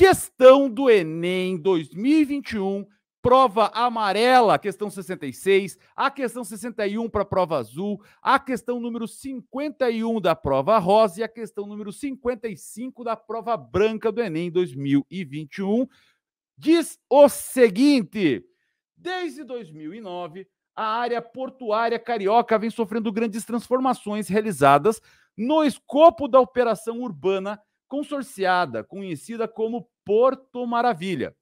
Questão do Enem 2021, prova amarela, questão 66, a questão 61 para a prova azul, a questão número 51 da prova rosa e a questão número 55 da prova branca do Enem 2021. Diz o seguinte: desde 2009, a área portuária carioca vem sofrendo grandes transformações realizadas no escopo da operação urbana consorciada, conhecida como Porto Maravilha.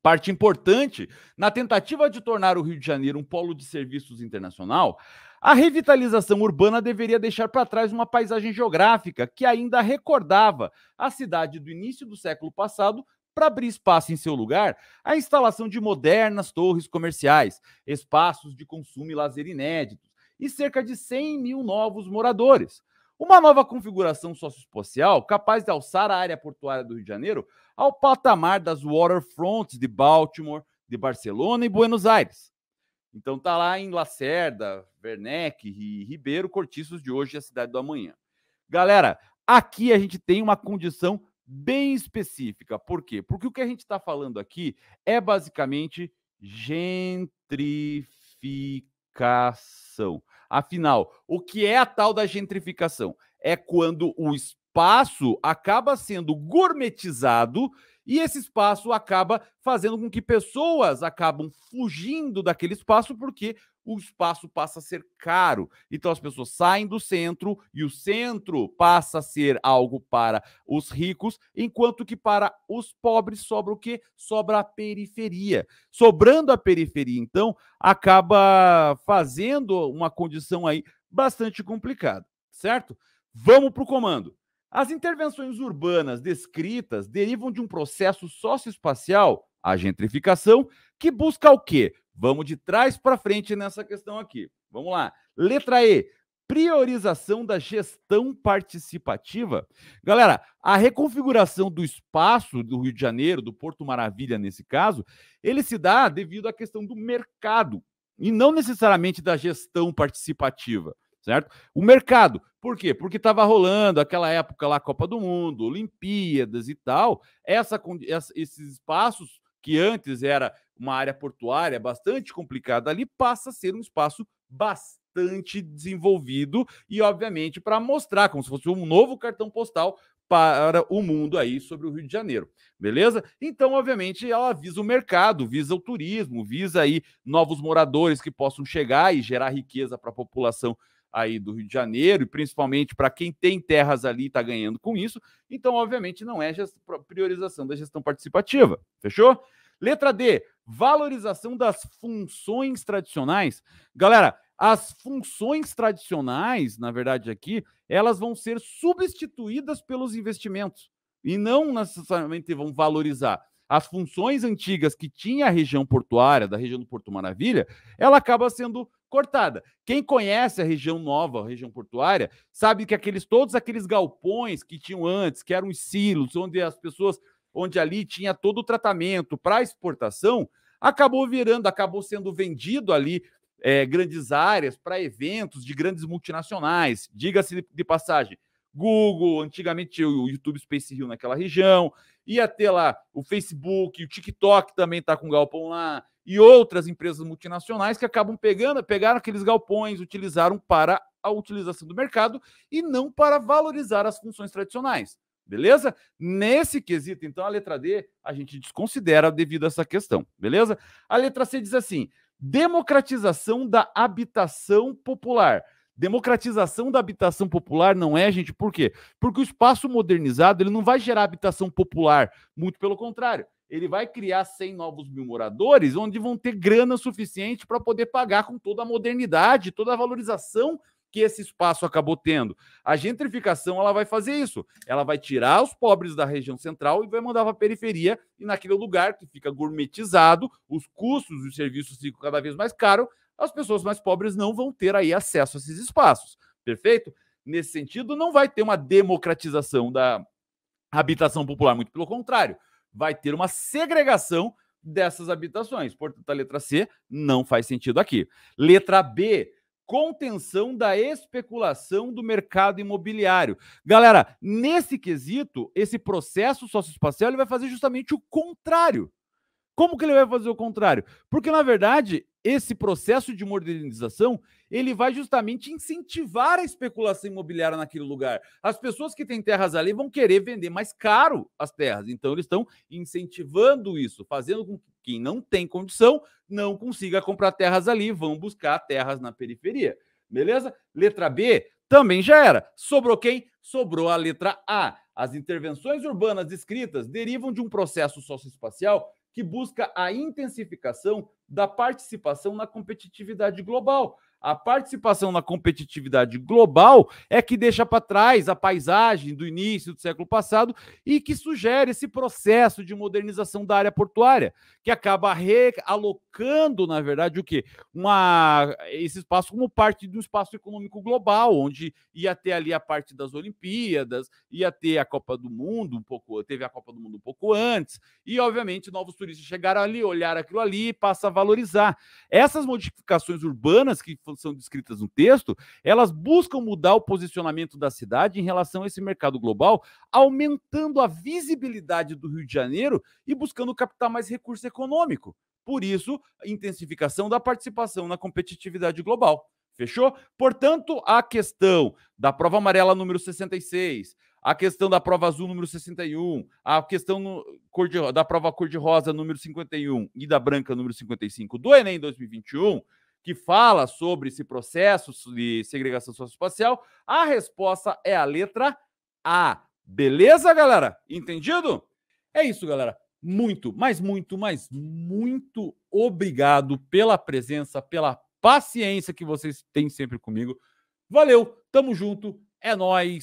Parte importante na tentativa de tornar o Rio de Janeiro um polo de serviços internacional, a revitalização urbana deveria deixar para trás uma paisagem geográfica que ainda recordava a cidade do início do século passado para abrir espaço em seu lugar a instalação de modernas torres comerciais, espaços de consumo e lazer inéditos e cerca de 100 mil novos moradores. Uma nova configuração socioespacial capaz de alçar a área portuária do Rio de Janeiro ao patamar das waterfronts de Baltimore, de Barcelona e Buenos Aires. Então tá lá em Lacerda, Werneck e Ribeiro, cortiços de hoje e a cidade do amanhã. Galera, aqui a gente tem uma condição bem específica. Por quê? Porque o que a gente está falando aqui é basicamente gentrificação gentrificação. Afinal, o que é a tal da gentrificação? É quando o espaço acaba sendo gourmetizado e esse espaço acaba fazendo com que pessoas acabam fugindo daquele espaço porque o espaço passa a ser caro. Então as pessoas saem do centro e o centro passa a ser algo para os ricos, enquanto que para os pobres sobra o quê? Sobra a periferia. Sobrando a periferia, então, acaba fazendo uma condição aí bastante complicada, certo? Vamos para o comando. As intervenções urbanas descritas derivam de um processo socioespacial, a gentrificação, que busca o quê? Vamos de trás para frente nessa questão aqui. Vamos lá. Letra E. Priorização da gestão participativa. Galera, a reconfiguração do espaço do Rio de Janeiro, do Porto Maravilha, nesse caso, ele se dá devido à questão do mercado e não necessariamente da gestão participativa certo? O mercado, por quê? Porque estava rolando aquela época lá, Copa do Mundo, Olimpíadas e tal, essa, esses espaços que antes era uma área portuária bastante complicada ali, passa a ser um espaço bastante desenvolvido e, obviamente, para mostrar como se fosse um novo cartão postal para o mundo aí sobre o Rio de Janeiro, beleza? Então, obviamente, ela visa o mercado, visa o turismo, visa aí novos moradores que possam chegar e gerar riqueza para a população aí do Rio de Janeiro, e principalmente para quem tem terras ali está ganhando com isso. Então, obviamente, não é priorização da gestão participativa. Fechou? Letra D, valorização das funções tradicionais. Galera, as funções tradicionais, na verdade, aqui, elas vão ser substituídas pelos investimentos e não necessariamente vão valorizar as funções antigas que tinha a região portuária, da região do Porto Maravilha, ela acaba sendo cortada. Quem conhece a região nova, a região portuária, sabe que aqueles todos aqueles galpões que tinham antes, que eram os silos, onde as pessoas, onde ali tinha todo o tratamento para exportação, acabou virando, acabou sendo vendido ali é, grandes áreas para eventos de grandes multinacionais. Diga-se de passagem, Google, antigamente o YouTube Space Hill naquela região, ia ter lá o Facebook, o TikTok também está com galpão lá, e outras empresas multinacionais que acabam pegando, pegaram aqueles galpões, utilizaram para a utilização do mercado e não para valorizar as funções tradicionais. Beleza? Nesse quesito, então, a letra D a gente desconsidera devido a essa questão, beleza? A letra C diz assim: democratização da habitação popular. Democratização da habitação popular não é, gente, por quê? Porque o espaço modernizado ele não vai gerar habitação popular, muito pelo contrário. Ele vai criar 100 novos mil moradores, onde vão ter grana suficiente para poder pagar com toda a modernidade, toda a valorização que esse espaço acabou tendo. A gentrificação ela vai fazer isso. Ela vai tirar os pobres da região central e vai mandar para a periferia e naquele lugar que fica gourmetizado, os custos dos serviços ficam cada vez mais caros, as pessoas mais pobres não vão ter aí acesso a esses espaços, perfeito? Nesse sentido, não vai ter uma democratização da habitação popular, muito pelo contrário, vai ter uma segregação dessas habitações. Portanto, a letra C não faz sentido aqui. Letra B, contenção da especulação do mercado imobiliário. Galera, nesse quesito, esse processo socioespacial ele vai fazer justamente o contrário como que ele vai fazer o contrário? Porque, na verdade, esse processo de modernização ele vai justamente incentivar a especulação imobiliária naquele lugar. As pessoas que têm terras ali vão querer vender mais caro as terras. Então, eles estão incentivando isso, fazendo com que quem não tem condição não consiga comprar terras ali, vão buscar terras na periferia. Beleza? Letra B também já era. Sobrou quem? Sobrou a letra A. As intervenções urbanas descritas derivam de um processo socioespacial que busca a intensificação da participação na competitividade global. A participação na competitividade global é que deixa para trás a paisagem do início do século passado e que sugere esse processo de modernização da área portuária, que acaba realocando, na verdade, o quê? Uma, esse espaço como parte do espaço econômico global, onde ia ter ali a parte das Olimpíadas, ia ter a Copa do Mundo um pouco, teve a Copa do Mundo um pouco antes, e obviamente novos turistas chegaram ali, olharam aquilo ali e passa a valorizar. Essas modificações urbanas que são descritas no texto, elas buscam mudar o posicionamento da cidade em relação a esse mercado global, aumentando a visibilidade do Rio de Janeiro e buscando captar mais recurso econômico. Por isso, intensificação da participação na competitividade global. Fechou? Portanto, a questão da prova amarela número 66, a questão da prova azul número 61, a questão no, cor de, da prova cor-de-rosa número 51 e da branca número 55 do Enem 2021 que fala sobre esse processo de segregação socioespacial, a resposta é a letra A. Beleza, galera? Entendido? É isso, galera. Muito, mas muito, mas muito obrigado pela presença, pela paciência que vocês têm sempre comigo. Valeu, tamo junto, é nós.